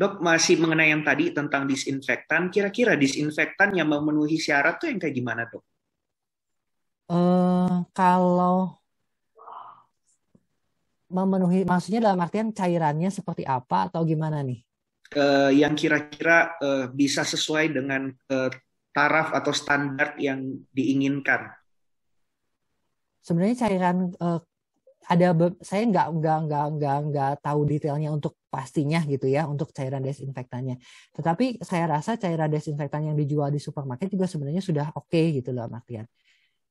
Dok, masih mengenai yang tadi tentang disinfektan, kira-kira disinfektan yang memenuhi syarat tuh yang kayak gimana, Dok? Uh, kalau memenuhi, maksudnya dalam artian cairannya seperti apa atau gimana nih? Uh, yang kira-kira uh, bisa sesuai dengan uh, taraf atau standar yang diinginkan. Sebenarnya cairan uh, ada saya nggak nggak nggak nggak nggak tahu detailnya untuk pastinya gitu ya untuk cairan desinfektannya. Tetapi saya rasa cairan desinfektan yang dijual di supermarket juga sebenarnya sudah oke okay gitu loh Martian.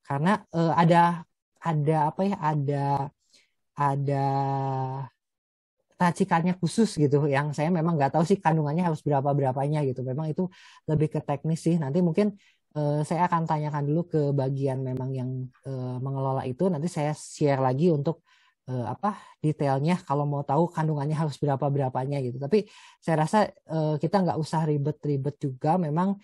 Karena eh, ada ada apa ya ada ada racikannya khusus gitu yang saya memang nggak tahu sih kandungannya harus berapa berapanya gitu memang itu lebih ke teknis sih nanti mungkin Eh, saya akan tanyakan dulu ke bagian memang yang eh, mengelola itu. Nanti saya share lagi untuk eh, apa detailnya. Kalau mau tahu kandungannya harus berapa berapanya gitu. Tapi saya rasa kita nggak usah ribet-ribet juga. Memang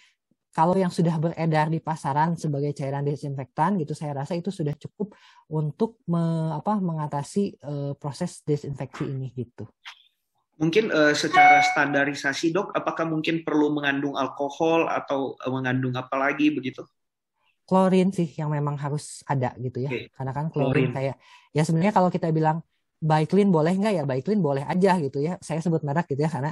kalau yang sudah beredar di pasaran sebagai cairan desinfektan gitu, saya rasa itu sudah cukup untuk me, apa, mengatasi uh, proses desinfeksi ini gitu. Mungkin uh, secara standarisasi dok, apakah mungkin perlu mengandung alkohol atau eh, mengandung apa lagi begitu? Klorin sih yang memang harus ada gitu ya, okay. karena kan klorin, klorin. kayak ya sebenarnya kalau kita bilang Baiklin boleh nggak ya? Baiklin boleh aja gitu ya. Saya sebut merek gitu ya karena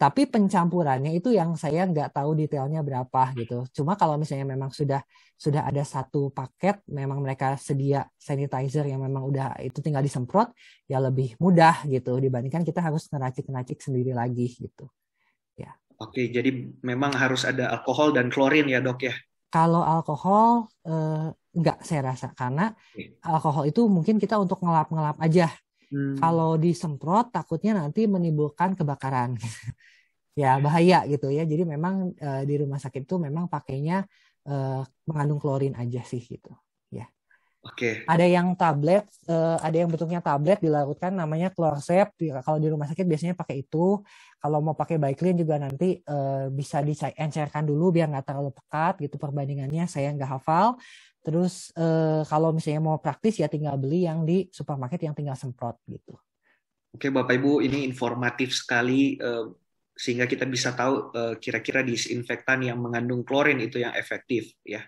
tapi pencampurannya itu yang saya nggak tahu detailnya berapa gitu. Cuma kalau misalnya memang sudah sudah ada satu paket, memang mereka sedia sanitizer yang memang udah itu tinggal disemprot, ya lebih mudah gitu dibandingkan kita harus ngeracik-ngeracik sendiri lagi gitu. Ya. Oke, jadi memang harus ada alkohol dan klorin ya dok ya? Kalau alkohol eh, nggak saya rasa karena alkohol itu mungkin kita untuk ngelap-ngelap aja Hmm. Kalau disemprot takutnya nanti menimbulkan kebakaran. ya bahaya gitu ya. Jadi memang uh, di rumah sakit itu memang pakainya uh, mengandung klorin aja sih gitu. Oke. Okay. Ada yang tablet, uh, ada yang bentuknya tablet dilarutkan namanya klorsep. Kalau di rumah sakit biasanya pakai itu. Kalau mau pakai Biclean juga nanti uh, bisa dicairkan dulu biar nggak terlalu pekat gitu perbandingannya. Saya nggak hafal. Terus uh, kalau misalnya mau praktis ya tinggal beli yang di supermarket yang tinggal semprot gitu. Oke, okay, Bapak Ibu, ini informatif sekali uh, sehingga kita bisa tahu kira-kira uh, kira -kira disinfektan yang mengandung klorin itu yang efektif ya.